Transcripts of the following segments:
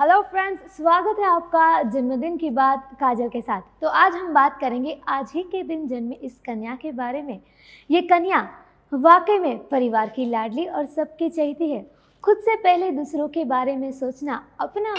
hello friends स्वागत है आपका जन्मदिन की बात काजल के साथ तो आज हम बात करेंगे आज ही के दिन जन्मे इस कन्या के बारे में ये कन्या वाकई में परिवार की लाडली और सबकी चहती है खुद से पहले दूसरों के बारे में सोचना अपना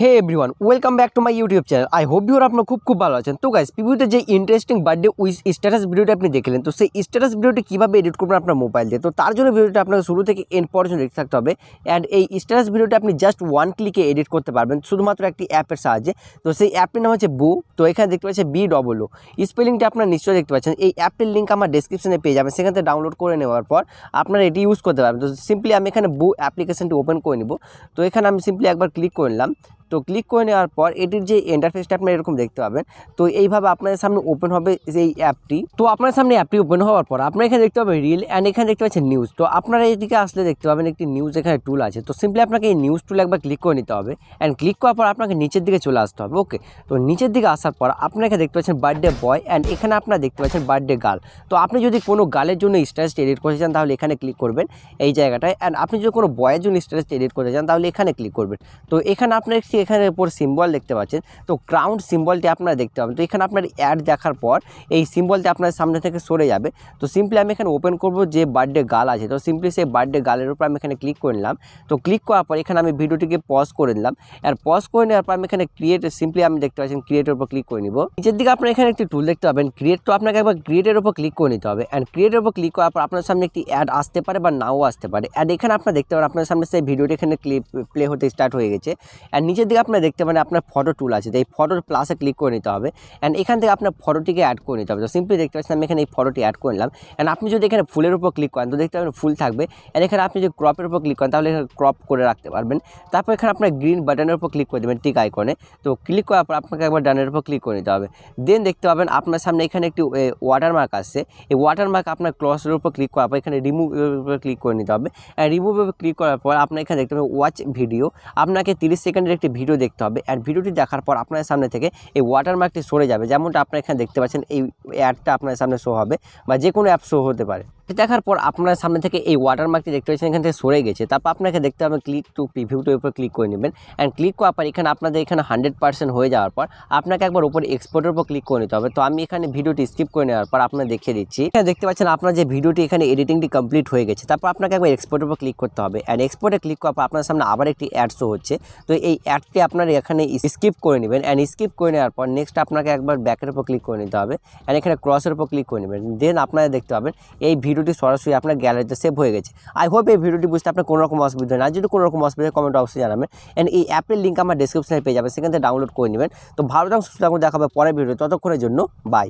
hey everyone welcome back to my YouTube channel I hope your আপনার খুব খুব ভালো আছেন তো গাইস পিভিউতে যে ইন্টারেস্টিং বার্থডে উই স্ট্যাটাস ভিডিওটি আপনি দেখলেন তো সেই স্ট্যাটাস ভিডিওটি কীভাবে এডিট করবেন আপনার মোবাইল দিয়ে তো তার জন্য ভিডিওটা আপনাকে শুরু থেকে এন্ড পর্যন্ত দেখতে থাকতে হবে অ্যান্ড এই স্ট্যাটাস ভিডিওটি আপনি জাস্ট ওয়ান ক্লিকে এডিট করতে পারবেন শুধুমাত্র একটি অ্যাপের সাহায্যে তো সেই অ্যাপটির নাম হচ্ছে বু তো এখানে দেখতে পাচ্ছেন বি ডবল ও স্পেলিংটা আপনার নিশ্চয়ই দেখতে পাচ্ছেন এই অ্যাপটির লিঙ্ক আমার ডিসক্রিপশনে পেয়ে যাবেন সেখান থেকে ডাউনলোড করে নেওয়ার পর আপনারা এটি ইউজ করতে পারবেন তো সিম্পলি আমি এখানে বু অ্যাপ্লিকেশনটি ওপেন করে নিব তো এখানে আমি সিম্পলি একবার ক্লিক করে নিলাম তো ক্লিক করে নেওয়ার পর এটির যে ইন্টারফেসটা আপনার এরকম দেখতে পাবেন তো এইভাবে আপনাদের সামনে ওপেন হবে এই অ্যাপটি তো আপনার সামনে অ্যাপটি ওপেন হওয়ার পর আপনার এখানে দেখতে পাবেন রিল অ্যান্ড এখানে দেখতে পাচ্ছেন নিউজ তো আপনারা এদিকে আসলে দেখতে পাবেন একটি নিউজ এখানে টুল আছে তো সিম্পলি আপনাকে এই নিউজ টুল একবার ক্লিক করে নিতে হবে অ্যান্ড ক্লিক করার পর আপনাকে নিচের দিকে চলে আসতে হবে ওকে তো নিচের দিকে আসার পর আপনারা এখানে দেখতে পাচ্ছেন বার্থডে বয় অ্যান্ড এখানে আপনারা দেখতে পাচ্ছেন বার্থডে গার্ল তো আপনি যদি কোনো গার্লের জন্য স্ট্যাটাস এডিট করতে চান তাহলে এখানে ক্লিক করবেন এই জায়গাটায় অ্যান্ড আপনি যদি কোনো বয়ের জন্য স্ট্যাটাস এডিট করতে চান তাহলে এখানে ক্লিক করবেন তো এখানে আপনার এখানে উপর সিম্বল দেখতে পাচ্ছেন তো ক্রাউন্ড সিম্বলটি আপনারা দেখতে পাবেন তো এখানে আপনার অ্যাড দেখার পর এই সিম্বলটি আপনার সামনে থেকে সরে যাবে তো সিম্পলি আমি এখানে ওপেন করব যে বার্থডে গাল আছে তো সিম্পলি সেই বার্থডে গালের উপর আমি এখানে ক্লিক করে নিলাম তো ক্লিক করার পর এখানে আমি ভিডিওটিকে পজ করে নিলাম আর পজ করে নেওয়ার পর আমি এখানে ক্রিয়েট সিম্পলি আমি দেখতে পাচ্ছি ক্রিয়েটের উপর ক্লিক করে নিব নিচের দিকে আপনার এখানে একটি টুল দেখতে পাবেন ক্রিয়েট তো আপনাকে একবার ক্রিয়েটের উপর ক্লিক করে নিতে হবে অ্যান্ড ক্রিয়েটের উপর ক্লিক করার পর আপনার সামনে একটি অ্যাড আসতে পারে বা নাও আসতে পারে অ্যাড এখানে আপনার দেখতে পাবেন আপনার সামনে সেই ভিডিওটি এখানে ক্লিপ প্লে হতে স্টার্ট হয়ে গেছে অ্যান্ড নিচে নিচের দিকে আপনারা দেখতে পারেন আপনার ফটো টুল আছে তো এই ফটোর প্লাসে ক্লিক করে নিতে হবে অ্যান্ড এখান থেকে আপনার ফটোটিকে অ্যাড করে নিতে হবে তো সিম্পলি দেখতে পাচ্ছেন আমি এখানে এই ফটোটি অ্যাড করে নিলাম অ্যান্ড আপনি যদি এখানে ফুলের উপর ক্লিক করেন তো দেখতে পাবেন ফুল থাকবে অ্যান্ড এখানে আপনি যদি ক্রপের উপর ক্লিক করেন তাহলে এখানে ক্রপ করে রাখতে পারবেন তারপর এখানে আপনার গ্রিন বাটনের উপর ক্লিক করে দেবেন টিক আইকনে তো ক্লিক করার পর আপনাকে একবার ডানের উপর ক্লিক করে নিতে হবে দেন দেখতে পাবেন আপনার সামনে এখানে একটি ওয়াটারমার্ক আসছে এই ওয়াটারমার্ক আপনার ক্রসের উপর ক্লিক করার পর এখানে রিমুভ উপর ক্লিক করে নিতে হবে অ্যান্ড রিমুভ উপর ক্লিক করার পর আপনার এখানে দেখতে পাবেন ওয়াচ ভিডিও আপনাকে তিরিশ সেকেন্ডের একটি ভিডিও দেখতে হবে আর ভিডিওটি দেখার পর আপনার সামনে থেকে এই ওয়াটারমার্কটি সরে যাবে যেমনটা আপনারা এখানে দেখতে পাচ্ছেন এই অ্যাডটা আপনার সামনে শো হবে বা যে কোনো অ্যাপ শো হতে পারে দেখার পর আপনার সামনে থেকে এই ওয়াটার মার্কটি দেখতে পাচ্ছেন এখান থেকে সরে গেছে তারপর আপনাকে দেখতে হবে ক্লিক টু প্রিভিউ টু উপর ক্লিক করে নেবেন অ্যান্ড ক্লিক করার পর এখানে আপনাদের এখানে হান্ড্রেড পার্সেন্ট হয়ে যাওয়ার পর আপনাকে একবার উপর এক্সপোর্টের উপর ক্লিক করে নিতে হবে তো আমি এখানে ভিডিওটি স্কিপ করে নেওয়ার পর আপনার দেখিয়ে দিচ্ছি এখানে দেখতে পাচ্ছেন আপনার যে ভিডিওটি এখানে এডিটিংটি কমপ্লিট হয়ে গেছে তারপর আপনাকে একবার এক্সপোর্টের উপর ক্লিক করতে হবে অ্যান্ড এক্সপোর্টে ক্লিক করার পর আপনার সামনে আবার একটি অ্যাড শো হচ্ছে তো এই অ্যাডটি আপনার এখানে স্কিপ করে নেবেন অ্যান্ড স্কিপ করে নেওয়ার পর নেক্সট আপনাকে একবার ব্যাকের উপর ক্লিক করে নিতে হবে অ্যান্ড এখানে ক্রসের উপর ক্লিক করে নেবেন দেন আপনারা দেখতে পাবেন এই ভিডিও ভিডিওটি সরাসরি আপনার গ্যালারিতে সেভ হয়ে গেছে আই হোপ এই ভিডিওটি বুঝতে আপনার কোনো রকম অসুবিধা না যদি কোনো রকম অসুবিধা কমেন্ট অবশ্যই জানাবেন অ্যান্ড এই অ্যাপের লিঙ্ক আমার ডিসক্রিপশনে পেয়ে যাবেন সেখান থেকে ডাউনলোড করে নেবেন তো ভালো থাকুন সুস্থ থাকুন দেখাবে পরের ভিডিও ততক্ষণের জন্য বাই